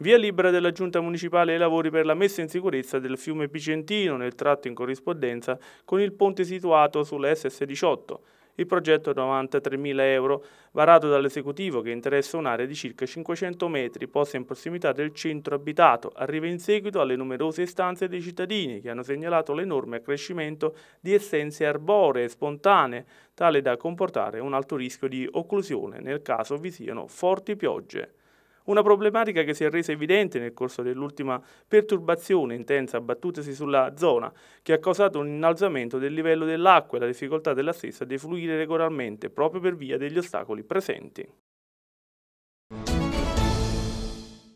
Via libera della Giunta Municipale ai lavori per la messa in sicurezza del fiume Picentino nel tratto in corrispondenza con il ponte situato sulla SS18. Il progetto 93.000 euro, varato dall'esecutivo che interessa un'area di circa 500 metri, posta in prossimità del centro abitato, arriva in seguito alle numerose istanze dei cittadini che hanno segnalato l'enorme accrescimento di essenze arboree spontanee, tale da comportare un alto rischio di occlusione nel caso vi siano forti piogge. Una problematica che si è resa evidente nel corso dell'ultima perturbazione intensa battutasi sulla zona, che ha causato un innalzamento del livello dell'acqua e la difficoltà della stessa di fluire regolarmente proprio per via degli ostacoli presenti.